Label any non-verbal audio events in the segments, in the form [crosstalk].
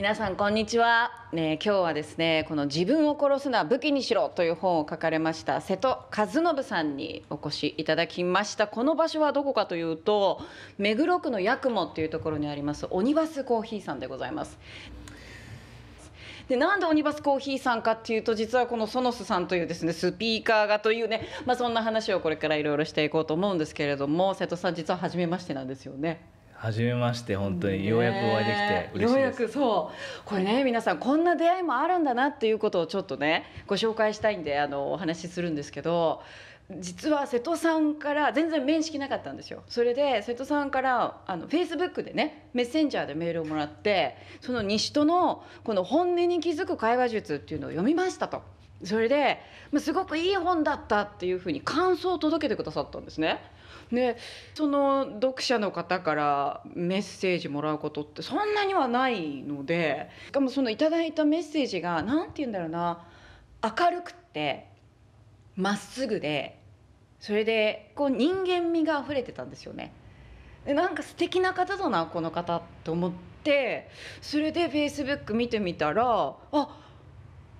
皆さんこんにちは、ね、今日はですねこの「自分を殺すのは武器にしろ」という本を書かれました瀬戸和信さんにお越しいただきましたこの場所はどこかというと目黒区の八雲っていうところにありますオニバスコーヒーさんでございますでなんでオニバスコーヒーさんかっていうと実はこのソノスさんというですねスピーカーがというね、まあ、そんな話をこれからいろいろしていこうと思うんですけれども瀬戸さん実は初めましてなんですよね。初めまして本当にようやくお会いできて嬉しいです、ね、ようやくそうこれね皆さんこんな出会いもあるんだなっていうことをちょっとねご紹介したいんであのお話しするんですけど実は瀬戸さんから全然面識なかったんですよそれで瀬戸さんからあのフェイスブックでねメッセンジャーでメールをもらってその西戸のこの「本音に気づく会話術」っていうのを読みましたとそれで、ますごくいい本だったっていうふうに感想を届けてくださったんですね。ね、その読者の方からメッセージもらうことってそんなにはないのでしかもそのいただいたメッセージが何て言うんだろうな明るくってまっすぐでそれでこう人間味が溢れてたんですよね。でなんか素敵な方だなこの方と思ってそれでフェイスブック見てみたらあ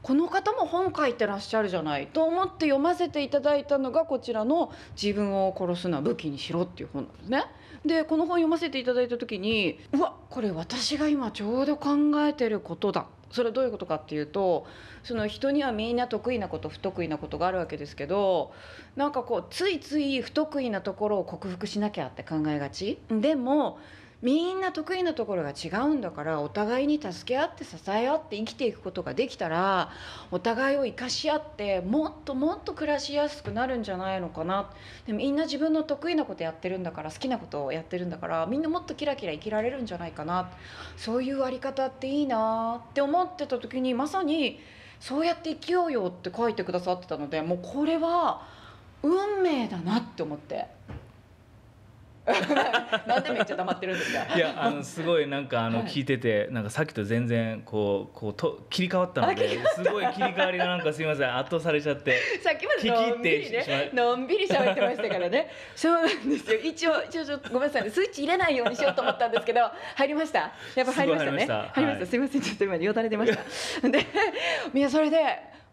この方も本書いてらっしゃるじゃないと思って読ませていただいたのがこちらの「自分を殺すな武器にしろ」っていう本なんですね。でこの本読ませていただいた時にうわこれ私が今ちょうど考えてることだそれはどういうことかっていうとその人にはみんな得意なこと不得意なことがあるわけですけどなんかこうついつい不得意なところを克服しなきゃって考えがちでもみんな得意なところが違うんだからお互いに助け合って支え合って生きていくことができたらお互いを生かし合ってもっともっと暮らしやすくなるんじゃないのかなでみんな自分の得意なことやってるんだから好きなことをやってるんだからみんなもっとキラキラ生きられるんじゃないかなそういうあり方っていいなって思ってた時にまさに「そうやって生きようよ」って書いてくださってたのでもうこれは運命だなって思って。[laughs] なんでめっちゃ黙ってるんですか。いやあのすごいなんかあの聞いてて、なんかさっきと全然こうこうと切り替わったのですごい切り替わりがなんかすみません圧倒されちゃって。さっきまでのんびりねのんびり喋ってましたからね。そうなんですよ一応一応ごめんなさいねスイッチ入れないようにしようと思ったんですけど入りました。やっぱ入りましたね。入りました。すみませんちょっと今よだれ出ました。でいやそれで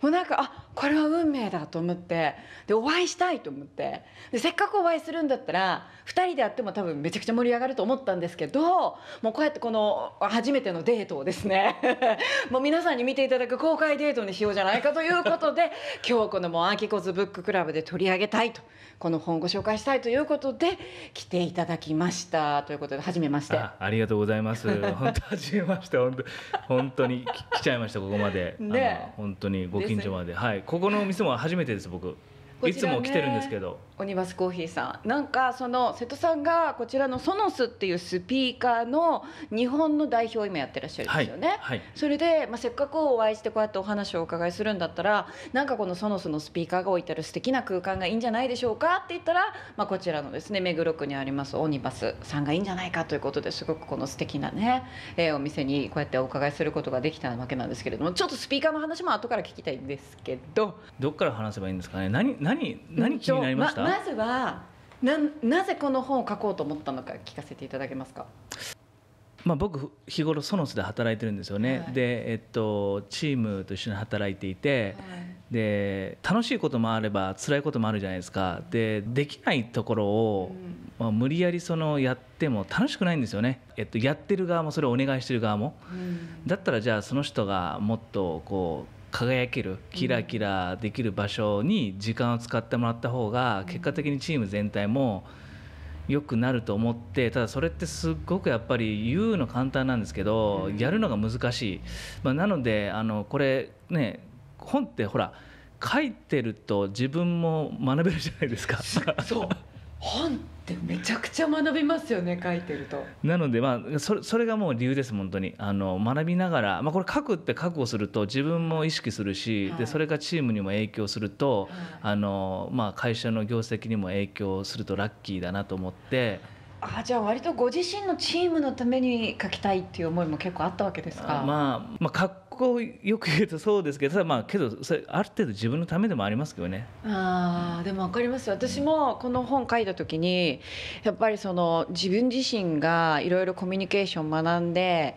もうなんかあこれは運命だと思ってでお会いしたいと思ってでせっかくお会いするんだったら2人で会っても多分めちゃくちゃ盛り上がると思ったんですけどもうこうやってこの初めてのデートをですね [laughs] もう皆さんに見ていただく公開デートにしようじゃないかということで [laughs] 今日このもうアーキコズブッククラブで取り上げたいとこの本をご紹介したいということで来ていただきましたということで初めましてありがとうございます [laughs] 本当初めまして本当本当に来ちゃいましたここまで、ね、本当にご近所まで、ね、はいここのお店も初めてです僕いつも来てるんですけど、オニバスコーヒーさんなんかその瀬戸さんがこちらのソノスっていうスピーカーの日本の代表を今やってらっしゃるんですよね、はいはい、それで、まあ、せっかくお会いしてこうやってお話をお伺いするんだったらなんかこのソノスのスピーカーが置いてある素敵な空間がいいんじゃないでしょうかって言ったら、まあ、こちらのですね目黒区にありますオニバスさんがいいんじゃないかということですごくこの素敵なね、えー、お店にこうやってお伺いすることができたわけなんですけれどもちょっとスピーカーの話も後から聞きたいんですけどどっから話せばいいんですかね何何何気になりました、ま、まずはななぜこの本を書こうと思ったのか聞かせていただけますかまあ、僕日頃ソノスで働いてるんですよね、はい、で、えっと、チームと一緒に働いていて、はい、で楽しいこともあれば辛いこともあるじゃないですかでできないところを、うん、まあ、無理やりそのやっても楽しくないんですよね、えっと、やってる側もそれをお願いしてる側も、うん、だったらじゃあその人がもっとこう輝けるキラキラできる場所に時間を使ってもらった方が結果的にチーム全体も良くなると思ってただそれってすごくやっぱり言うの簡単なんですけどやるのが難しい、まあ、なのであのこれね本ってほら書いてると自分も学べるじゃないですか。[laughs] そう本ってめちゃくちゃ学びますよね書いてると。なのでまあそれそれがもう理由です本当にあの学びながら、まあ、これ書くって覚悟すると自分も意識するし、はい、でそれがチームにも影響すると、はい、あのまあ、会社の業績にも影響するとラッキーだなと思って。あじゃあ割とご自身のチームのために書きたいっていう思いも結構あったわけですか、まあ、まあ、かこよく言うとそうですけどただまあけどそれある程度自分のためでもありますけどね。あでも分かります私もこの本書いた時にやっぱりその自分自身がいろいろコミュニケーション学んで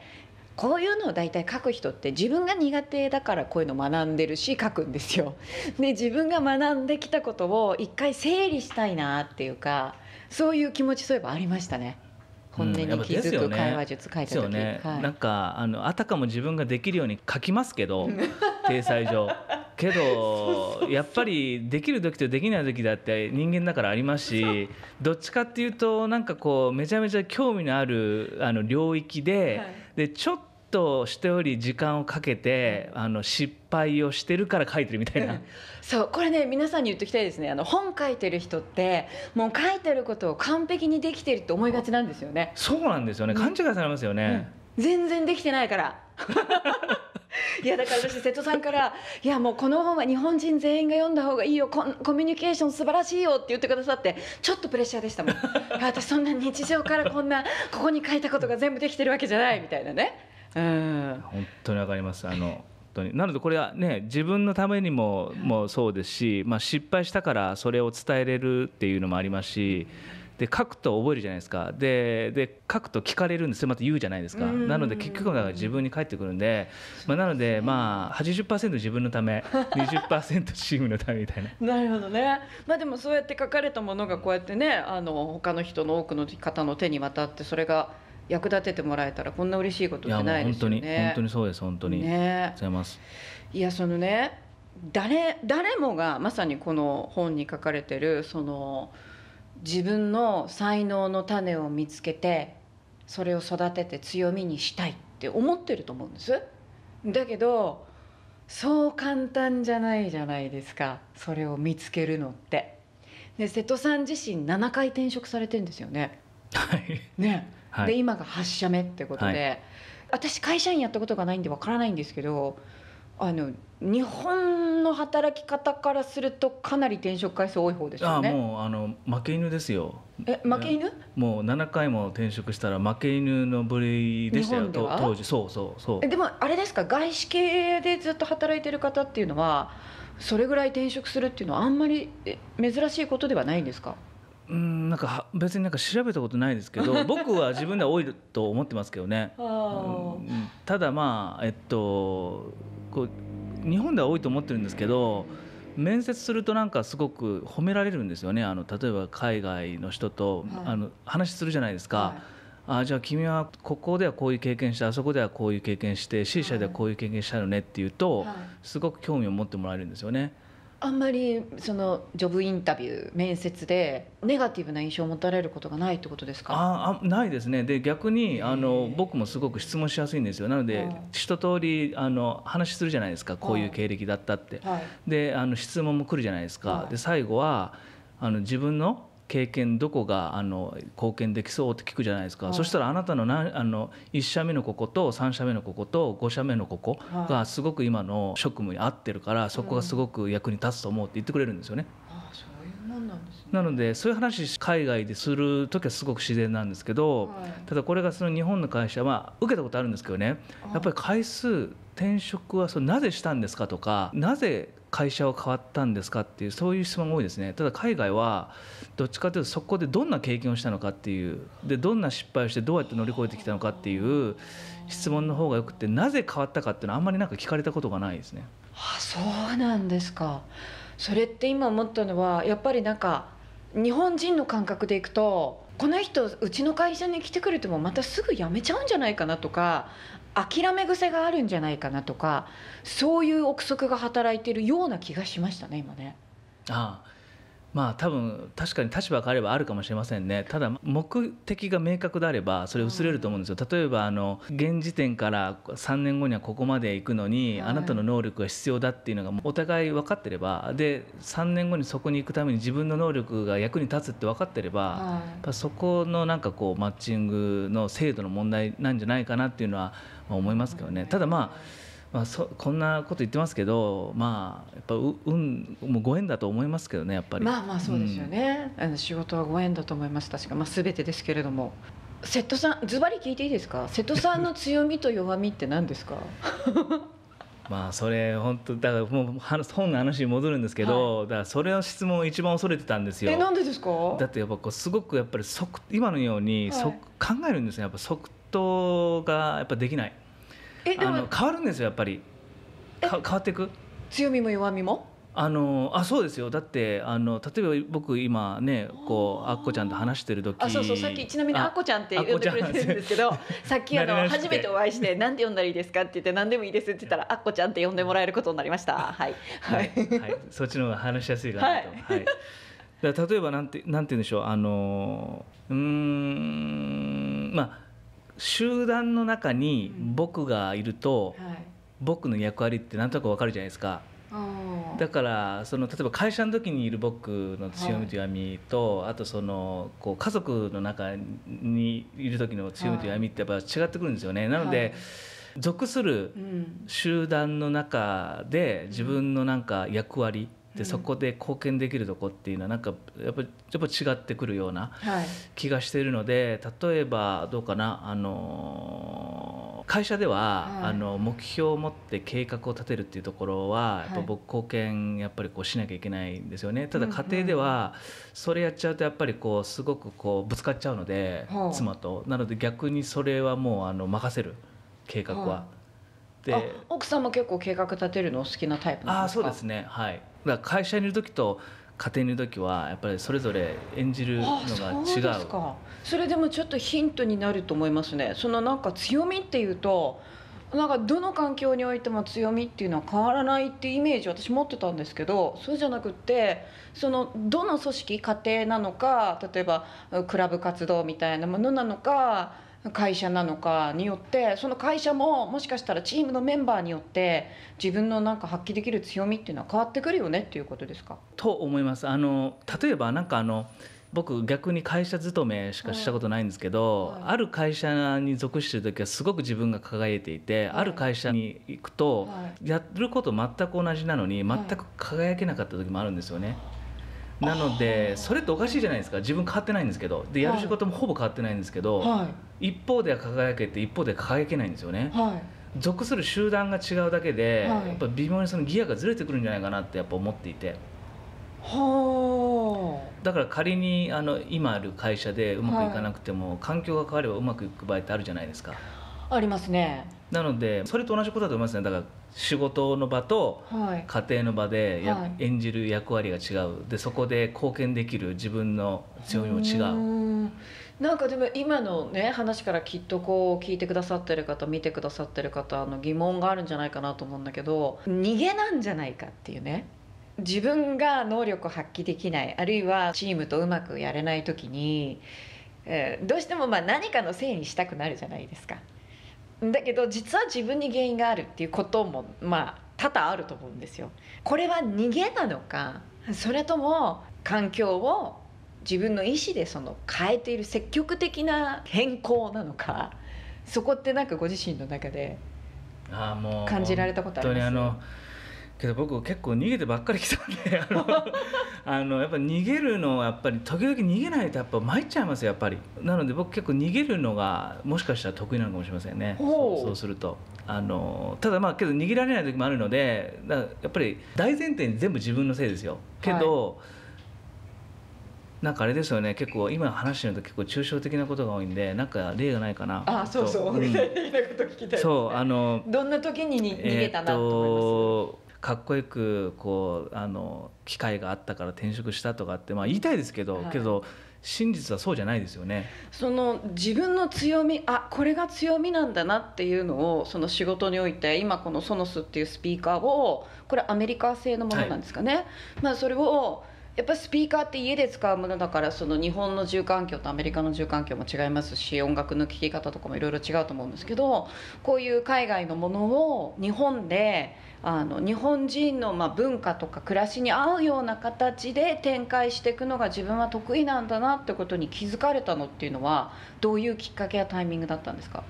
こういうのを大体書く人って自分が苦手だからこういうの学んでるし書くんですよ。で自分が学んできたことを一回整理したいなっていうかそういう気持ちそういえばありましたね。本音に気づく会話術書いた時、うんね、はい、なんかあのあたかも自分ができるように書きますけど [laughs] 体裁上けどやっぱりできる時とできない時だって人間だからありますしどっちかっていうとなんかこうめちゃめちゃ興味のあるあの領域で、はい、でちょっとトしており時間をかけてあの失敗をしてるから書いてるみたいなそうこれね皆さんに言っときたいですねあの本書いてる人ってもう書いてることを完璧にできてるって思いがちなんですよねそうなんですよね勘違いされますよね、うん、全然できてないから [laughs] いやだから私瀬戸さんから「いやもうこの本は日本人全員が読んだ方がいいよコミュニケーション素晴らしいよ」って言ってくださってちょっとプレッシャーでしたもん [laughs] 私そんな日常からこんなここに書いたことが全部できてるわけじゃないみたいなね。本当にわかりますあのなのでこれはね自分のためにももそうですし、まあ、失敗したからそれを伝えれるっていうのもありますしで書くと覚えるじゃないですかでで書くと聞かれるんですよまた言うじゃないですかなので結局は自分に返ってくるんで、まあ、なのでまあ80%自分のため20%チームのためみたいな。[laughs] なるほどね、まあ、でもそうやって書かれたものがこうやってねあの他の人の多くの方の手に渡ってそれが。役立ててもらえたらこんな嬉しいことじゃないですよね。本当に本当にそうです本当に。ね。ございます。いやそのね誰誰もがまさにこの本に書かれてるその自分の才能の種を見つけてそれを育てて強みにしたいって思ってると思うんです。だけどそう簡単じゃないじゃないですかそれを見つけるのって。で瀬戸さん自身7回転職されてんですよね。はい、ねはい、で今が8社目ってことで、はい、私会社員やったことがないんでわからないんですけどあの日本の働き方からするとかなり転職回数多い方でしねあもうあの負け犬ですよえ負け犬もう7回も転職したら負け犬の部類でしたよ当時そうそうそうでもあれですか外資系でずっと働いてる方っていうのはそれぐらい転職するっていうのはあんまり珍しいことではないんですかうんなんか別になんか調べたことないですけど [laughs] 僕は自分では多いと思ってますけどね、うん、ただまあえっとこう日本では多いと思ってるんですけど面接するとなんかすごく褒められるんですよねあの例えば海外の人と、はい、あの話するじゃないですか。はいあじゃあ君はここではこういう経験してあそこではこういう経験して C 社ではこういう経験したのねっていうと、すごく興味を持ってもらえるんですよね。あんまりそのジョブインタビュー面接でネガティブな印象を持たれることがないってことですかああないですねで逆にあの僕もすごく質問しやすいんですよなので一通りあの話するじゃないですかこういう経歴だったって、はい、であの質問も来るじゃないですか、はい、で最後はあの自分の経験どこがあの貢献できそうって聞くじゃないですか、はい、そしたらあなたのなあの1社目のここと3社目のここと5社目のここがすごく今の職務に合ってるからそこがすごく役に立つと思うって言ってくれるんですよね。ななのでそういう話海外でする時はすごく自然なんですけど、はい、ただこれがその日本の会社は受けたことあるんですけどねやっぱり回数転職はそなぜしたんですかとかなぜ会社は変わったんですかっていうそういう質問が多いですねただ海外はどっちかというとそこでどんな経験をしたのかっていうでどんな失敗をしてどうやって乗り越えてきたのかっていう質問の方がよくてなぜ変わったかっていうのはあんまりなんか聞かれたことがないですね。あそうなんですかそれって今思ったのはやっぱりなんか日本人の感覚でいくとこの人うちの会社に来てくれてもまたすぐ辞めちゃうんじゃないかなとか諦め癖があるんじゃないかなとかそういう憶測が働いてるような気がしましたね今ね。ああまあ多分確かに立場があればあるかもしれませんねただ目的が明確であればそれ薄れると思うんですよ、はい、例えばあの現時点から3年後にはここまで行くのに、はい、あなたの能力が必要だっていうのがお互い分かってればで3年後にそこに行くために自分の能力が役に立つって分かってれば、はい、そこのなんかこうマッチングの制度の問題なんじゃないかなっていうのは思いますけどねただまあ、まあ、そこんなこと言ってますけどまあやっぱ運もうご縁だと思いますけどねやっぱりまあまあそうですよね、うん、あの仕事はご縁だと思います確か、まあ、全てですけれども瀬戸さんズバリ聞いていいですか瀬戸さんの強みと弱みって何ですか [laughs] まあそれ本当だからもう本の話に戻るんですけど、はい、だからそれの質問を一番恐れてたんですよ。えなんでですか？だってやっぱこうすごくやっぱり即今のように即、はい、考えるんですよやっぱ即答がやっぱできない。えあの変わるんですよやっぱりか変わっていく強みも弱みもあのあそうですよだってあの例えば僕今ねこうあっこちゃんと話してる時あそうそうさっきちなみにあっこちゃんって呼んでくれてるんですけどさっきあのな初めてお会いして「何て呼んだらいいですか?」って言って「何でもいいです」って言ったら「あっこちゃん」って呼んでもらえることになりましたはいはいはい、そっちの方が話しやすいかなと。はいはいか例えばなんてなんて言うんでしょうあのうんまあ集団の中に僕がいると、うんはい、僕の役割ってなんとなくわかるじゃないですか。だからその例えば会社の時にいる僕の強みと弱みと、はい、あとそのこう家族の中にいる時の強みと弱みってやっぱ違ってくるんですよね。なので、属する集団の中で自分のなんか役割、でそこで貢献できるとこっていうのはなんかやっぱょっと違ってくるような気がしているので、はい、例えばどうかなあの会社では、はい、あの目標を持って計画を立てるっていうところはやっぱ僕貢献やっぱりこうしなきゃいけないんですよねただ家庭ではそれやっちゃうとやっぱりこうすごくこうぶつかっちゃうので、はい、妻となので逆にそれはもうあの任せる計画は。て奥さんも結構計画立てるのお好きなタイプなんですかあそうですねはいだから会社にいる時と家庭にいる時はやっぱりそれぞれ演じるのが違うそれでもちょっとヒントになると思いますねそのなんか強みっていうとなんかどの環境においても強みっていうのは変わらないっていうイメージ私持ってたんですけどそうじゃなくってそのどの組織家庭なのか例えばクラブ活動みたいなものなのか会社なのかによってその会社ももしかしたらチームのメンバーによって自分のなんか発揮できる強みっていうのは変わってくるよねっていうことですかと思いますあの例えばなんかあの僕逆に会社勤めしかしたことないんですけど、はいはい、ある会社に属してる時はすごく自分が輝いていて、はい、ある会社に行くと、やること全く同じなのに全く輝けなかった時もあるんですよね。なのでそれっておかしいじゃないですか自分変わってないんですけどでやる仕事もほぼ変わってないんですけど、はい、一方では輝けて一方で輝けないんですよね。はい、属する集団が違うだけで、はい、やっぱ微妙にそのギアがずれてくるんじゃないかなってやっぱ思っていて。はだから仮にあの今ある会社でうまくいかなくても、環境が変わればうまくいく場合ってあるじゃないですか。ありますね。なのでそれと同じことだと思いますねだから仕事の場と家庭の場でや、はい、演じる役割が違うでそこで貢献できる自分の強みも違う。うなんかでも今のね話からきっとこう聞いてくださってる方見てくださってる方の疑問があるんじゃないかなと思うんだけど逃げなんじゃないかっていうね自分が能力を発揮できないあるいはチームとうまくやれない時に、えー、どうしてもま何かのせいにしたくなるじゃないですか。だけど実は自分に原因があるっていうこともまあ多々あると思うんですよ。これは逃げなのかそれとも環境を自分の意思でその変えている積極的な変更なのかそこってなんかご自身の中で感じられたことありますけど僕結構逃げてばっかり来たんであの [laughs] やっぱ逃げるのはやっぱり時々逃げないとやっぱ参っちゃいますやっぱりなので僕結構逃げるのがもしかしたら得意なのかもしれませんねそうするとあのただまあけど逃げられない時もあるのでやっぱり大前提に全部自分のせいですよけど、はいなんかあれですよね結構今話してると結構抽象的なことが多いんでなんか例がないかなあそうそう、そうあのどんな時に逃げたなと思います、えーかっこよくこうあの機会があったから転職したとかって、まあ、言いたいですけど、はい、けど真実はそうじゃないですよねその自分の強みあこれが強みなんだなっていうのをその仕事において今このソノスっていうスピーカーをこれアメリカ製のものなんですかね、はい、まあ、それをやっぱスピーカーって家で使うものだからその日本の住環境とアメリカの住環境も違いますし音楽の聴き方とかもいろいろ違うと思うんですけどこういう海外のものを日本であの日本人のまあ文化とか暮らしに合うような形で展開していくのが自分は得意なんだなってことに気づかれたのっていうのはどういうきっかけやタイミングだったんですか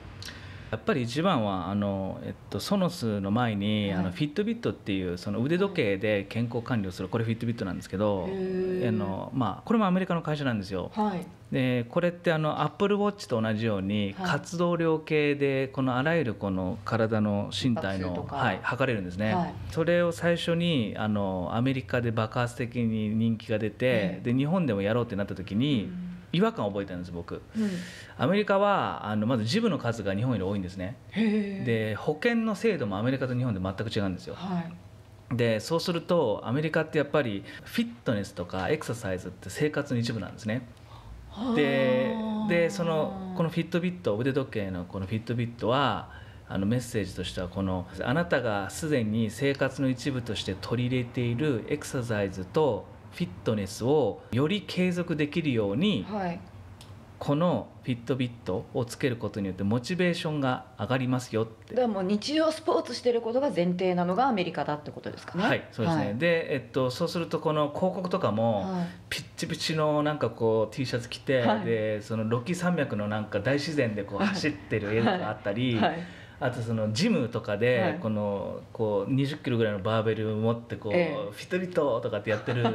やっぱり一番はあの、えっと、ソノスの前に、あのフィットビットっていうその腕時計で健康管理をするこれフィットビットなんですけどあの、まあ、これもアメリカの会社なんですよ。はい、でこれってあのアップルウォッチと同じように、はい、活動量計でこのあらゆるこの体の身体の、はい、測れるんですね、はい、それを最初にあのアメリカで爆発的に人気が出て、で日本でもやろうってなった時に。うん違和感を覚えたんです僕、うん、アメリカはあのまずジムの数が日本より多いんですねで保険の制度もアメリカと日本で全く違うんですよ、はいでそうするとアメリカってやっぱりフィットネスとかエクササイズって生活の一部なんですね。ででそのこのフィットビット腕時計のこのフィットビットはあのメッセージとしてはこのあなたがすでに生活の一部として取り入れているエクササイズとフィットネスをより継続できるように、はい、このフィットビットをつけることによってモチベーションが上がりますよってだからもう日常スポーツしてることが前提なのがアメリカだってことですかねはいそうですね、はい、で、えっと、そうするとこの広告とかも、はい、ピッチピチのなんかこう T シャツ着て、はい、でそのロキ山脈のなんか大自然でこう走ってる映画があったり、あとそのジムとかでこのこう20キロぐらいのバーベルを持ってこう、ええ、フィトビトとかってやってる [laughs]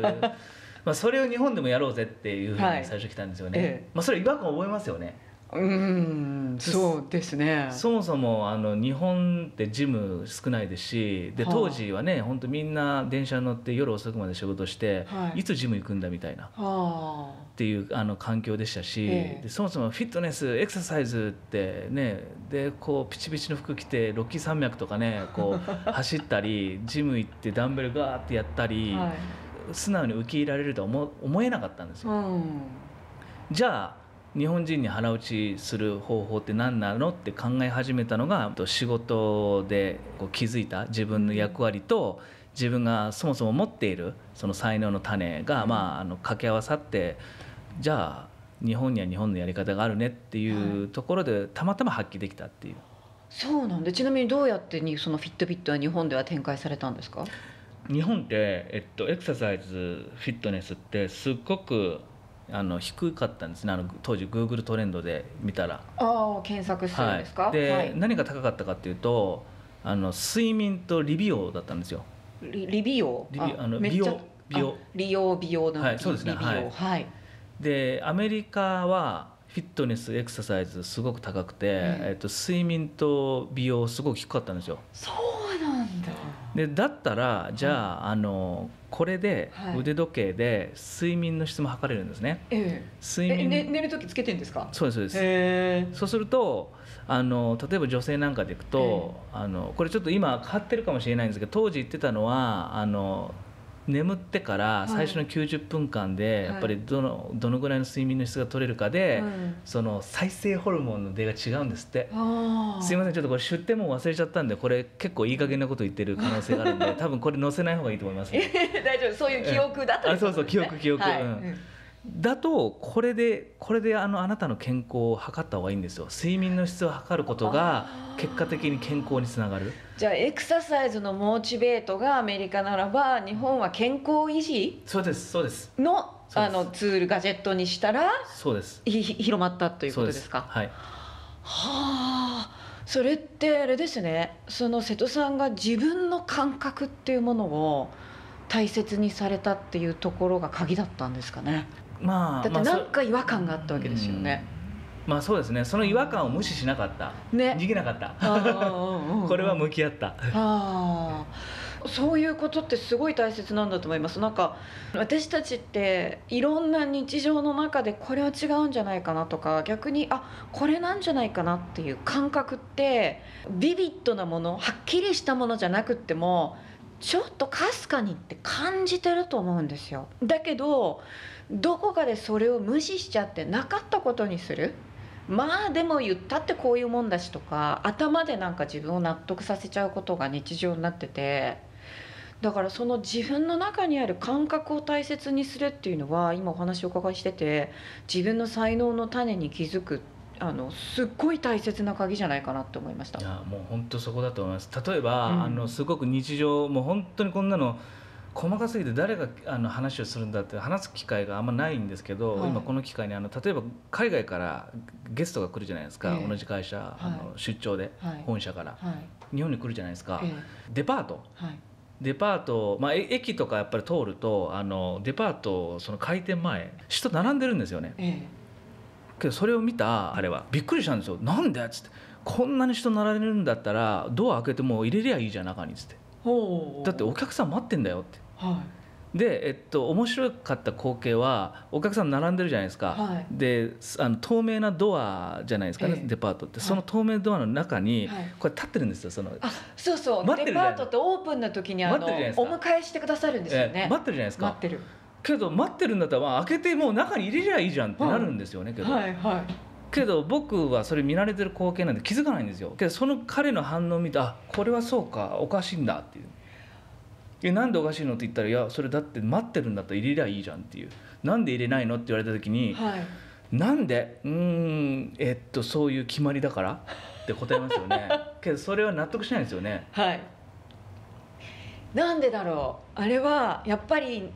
まあそれを日本でもやろうぜっていうふうに最初来たんですよね、え、まあ、それ違和感覚えますよねうんそうですねそもそもあの日本ってジム少ないですしで当時はね、本当みんな電車に乗って夜遅くまで仕事して、はい、いつジム行くんだみたいな、っていうあの環境でしたし、えでそもそもフィットネスエクササイズってねでこうピチピチの服着てロッキー山脈とかねこう [laughs] 走ったりジム行ってダンベルガーってやったり、はい、素直に受け入れられるとは思思えなかったんですよ。うん、じゃあ日本人に腹落ちする方法って何なのって考え始めたのが仕事でこう気づいた自分の役割と自分がそもそも持っているその才能の種が、まあ、あの掛け合わさってじゃあ日本には日本のやり方があるねっていうところで、たまたま発揮できたっていう。そうなんでちなみにどうやってにそのフィットビットは日本では展開されたんですか日本って、えっと、エクササイズフィットネスってすっごくあの低かったんですねあの当時 Google トレンドで見たらああ検索してるんですか、はい、で、はい、何が高かったかっていうとあの睡眠と理美容だったんですよ理美容理あの美容美容美容美容の、はい、そうですねはい、でアメリカはフィットネスエクササイズすごく高くて、えっと、睡眠と美容すごく低かったんですよそうなんだでだったらじゃあ,、あのこれで腕時計で睡眠の質も測れるんですね、はい、睡眠、ね、寝る時つけてんですかそうですそうですそうするとあの例えば女性なんかでいくとあのこれちょっと今変わってるかもしれないんですけど当時言ってたのはあの眠ってから最初の90分間でやっぱりどの,、どのぐらいの睡眠の質が取れるかで、その再生ホルモンの出が違うんですってすいませんちょっとこれ出店も忘れちゃったんでこれ結構いい加減なこと言ってる可能性があるんで多分これ載せない方がいいと思います、[laughs] 大丈夫そういう記憶だと、そうそう記憶記憶、うんだとこれでこれであのあなたの健康を測った方がいいんですよ睡眠の質を測ることが結果的に健康につながるじゃあエクササイズのモチベートがアメリカならば日本は健康維持そうですそうですのあのツールガジェットにしたらそうです広まったということですかはいはあそれってあれですねその瀬戸さんが自分の感覚っていうものを大切にされたっていうところが鍵だったんですかねまあ、だってなんか違和感があったわけですよね、まあそうですねその違和感を無視しなかった、ね、逃げなかった [laughs] これは向き合ったあそういうことってすごい大切なんだと思いますなんか私たちっていろんな日常の中でこれは違うんじゃないかなとか逆にあこれなんじゃないかなっていう感覚ってビビッドなものはっきりしたものじゃなくってもちょっとかすかにって感じてると思うんですよだけどどこかでそれを無視しちゃってなかったことにするまあでも言ったってこういうもんだしとか頭でなんか自分を納得させちゃうことが日常になっててだからその自分の中にある感覚を大切にするっていうのは今お話をお伺いしてて自分の才能の種に気づくあのすっごい大切な鍵じゃないかなって思いましたいやもう本当そこだと思います例えば、うん、あのすごく日常もう本当にこんなの細かすぎて誰があの話をするんだって話す機会があんまないんですけど、はい、今この機会にあの例えば海外からゲストが来るじゃないですか、えー、同じ会社、はい、あの出張で、はい、本社から、日本に来るじゃないですか、えー、デパート、デパート、まあ、駅とかやっぱり通るとあのデパートその開店前人並んでるんですよね、えー、けどそれを見たあれはびっくりしたんですよ「なんで?」っつって「こんなに人並んでるんだったらドア開けてもう入れりゃいいじゃん中に」っつって。だってお客さん待ってんだよってはい、で、えっと、面白かった光景はお客さん並んでるじゃないですか、はい、であの透明なドアじゃないですかね、えー、デパートってその透明ドアの中に、これ立ってるんですよそのあそうそうデパートってオープンの時にあのお迎えしてくださるんですよね、えー、待ってるじゃないですか待ってるけど待ってるんだったら、まあ、開けてもう中に入れりゃいいじゃんってなるんですよね、けど。はいはいけど僕はそれ見慣れてる光景なんで気づかないんですよけどその彼の反応を見てあこれはそうかおかしいんだっていうえなんでおかしいのって言ったらいやそれだって待ってるんだったら入れりゃいいじゃんっていうなんで入れないのって言われた時に、はい、なんでうんえっとそういう決まりだからって答えますよね [laughs] けどそれは納得しないんですよねはいなんでだろうあれはやっぱり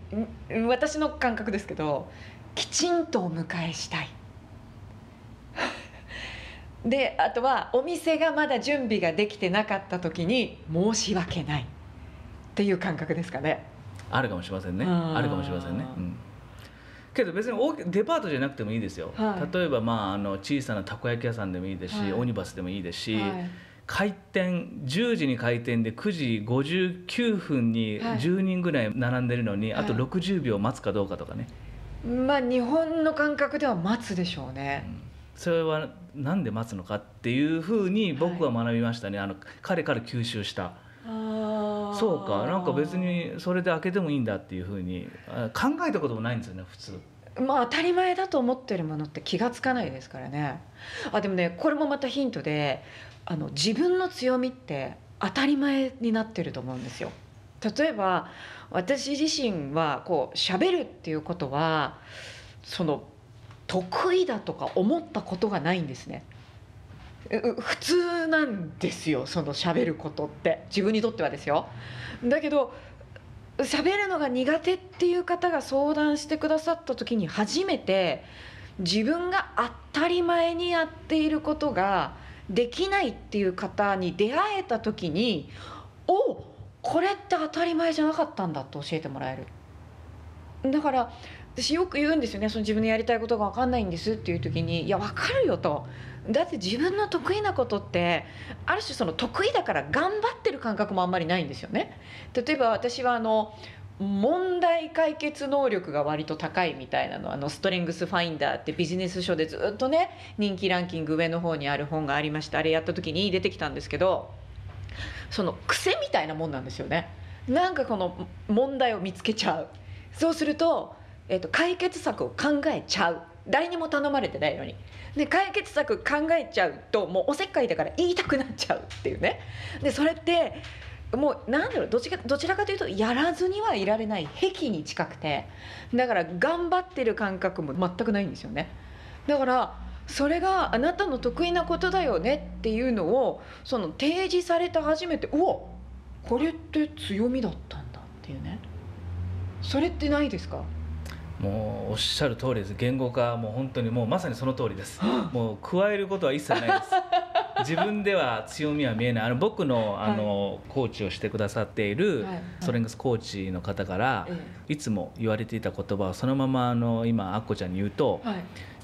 私の感覚ですけどきちんとお迎えしたいであとはお店がまだ準備ができてなかった時に申し訳ないっていう感覚ですかねあるかもしれませんねあるかもしれませんね、うん、けど別に大デパートじゃなくてもいいですよ、はい、例えば、まあ、あの小さなたこ焼き屋さんでもいいですし、はい、オニバスでもいいですし、はい開店10時に開店で9時59分に10人ぐらい並んでるのに、はい、あと60秒待つかどうかとかね、はい、まあ日本の感覚では待つでしょうね、うん、それは何で待つのかっていうふうに僕は学びましたね、はい、あの彼から吸収した。そうかなんか別にそれで開けてもいいんだっていうふうに考えたこともないんですよね普通。まあ当たり前だと思ってるものって気が付かないですからねあでもねこれもまたヒントであの自分の強みって当たり前になってると思うんですよ。例えば私自身はこう喋るっていうことはその得意だとか思ったことがないんですね。普通なんですよその喋ることって自分にとってはですよだけど喋るのが苦手っていう方が相談してくださった時に初めて自分が当たり前にやっていることができないっていう方に出会えた時におこれって当たり前じゃなかったんだと教えてもらえるだから私よく言うんですよねその自分のやりたいことが分かんないんですっていう時に「いや分かるよ」とだって自分の得意なことってある種その得意だから頑張ってる感覚もあんまりないんですよね。例えば私はあの問題解決能力が割と高いみたいなのあのストレングスファインダーってビジネス書でずっとね人気ランキング上の方にある本がありましてあれやった時に出てきたんですけどその癖みたいなもんなんですよねなんかこの問題を見つけちゃうそうすると、えー、と解決策を考えちゃう誰にも頼まれてないのにで解決策考えちゃうともうおせっかいだから言いたくなっちゃうっていうねでそれってもう何だろうどちどちらかというとやらずにはいられない癖に近くてだから頑張ってる感覚も全くないんですよねだからそれがあなたの得意なことだよねっていうのをその提示されて初めてうわこれって強みだったんだっていうねそれってないですかもうおっしゃる通りです言語化もう本当にもうまさにその通りですもう加えることは一切ないです自分では強みは見えないあの僕のあの、はい、コーチをしてくださっている、はいソレングスコーチの方から、い、つも言われていた言葉をそのままあの今あっこちゃんに言うと、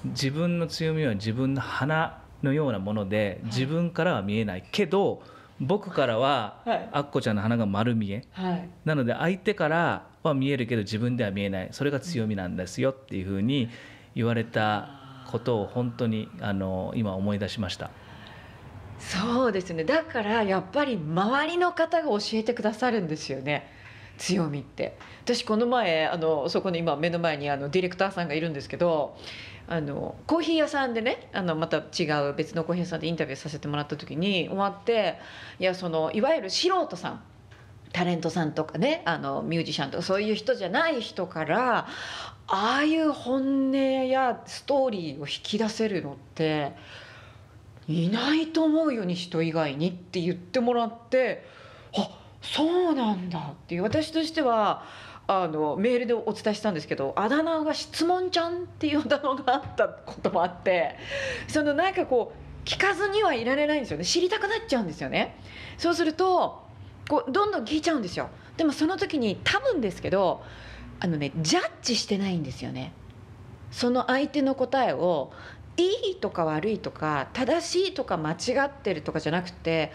自分の強みは自分の鼻のようなもので自分からは見えないけど僕からは、あっこちゃんの鼻が丸見え、なので相手からは見えるけど自分では見えないそれが強みなんですよっていうふうに言われたことを本当にあの今思い出しました。そうですねだからやっぱり周りの方が教えてくださるんですよね強みって私この前あのそこの今目の前にあのディレクターさんがいるんですけどあのコーヒー屋さんでねあのまた違う別のコーヒー屋さんでインタビューさせてもらった時に終わっていやそのいわゆる素人さんタレントさんとかねあのミュージシャンとかそういう人じゃない人からああいう本音やストーリーを引き出せるのっていないと思うように人以外にって言ってもらってあそうなんだっていう私としてはあのメールでお伝えしたんですけどあだ名が「質問ちゃん」っていうあだ名があったこともあってそのなんかこう聞かずにはいられないんですよね知りたくなっちゃうんですよね。そうするとこうどんどん聞いちゃうんですよでもその時に多分ですけどあのねジャッジしてないんですよねその相手の答えをいいとか悪いとか正しいとか間違ってるとかじゃなくて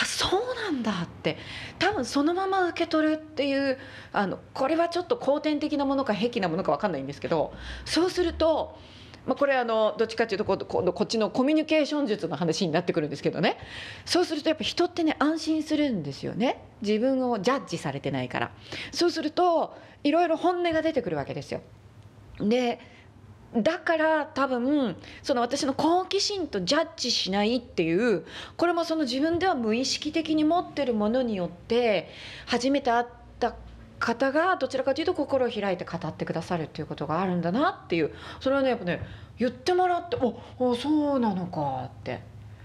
あそうなんだって多分そのまま受け取るっていうあのこれはちょっと後天的なものか平気なものか分かんないんですけどそうするとまあ、これあのどっちかっていうと今度こっちのコミュニケーション術の話になってくるんですけどねそうするとやっぱ人ってね安心するんですよね自分をジャッジされてないからそうするといろいろ本音が出てくるわけですよ。でだから多分その私の好奇心とジャッジしないっていうこれもその自分では無意識的に持ってるものによって初めて会って方がどちらかというと心を開いて語ってくださるっていうことがあるんだなっていうそれはねやっぱね言ってもらって「おあそうなのか」って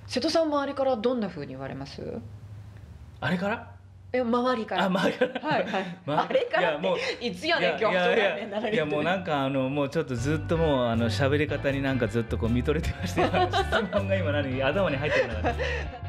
瀬戸さんもあれからどんなふうに言われますあれからえ周りからあ周りからはいはい、[laughs] あ、れからもういつやねん今日いやいやいやいやもうなんかあのもうちょっとずっともうあの喋り方になんかずっとこう見とれてまして [laughs] 質問が今何頭に入ってこなかった。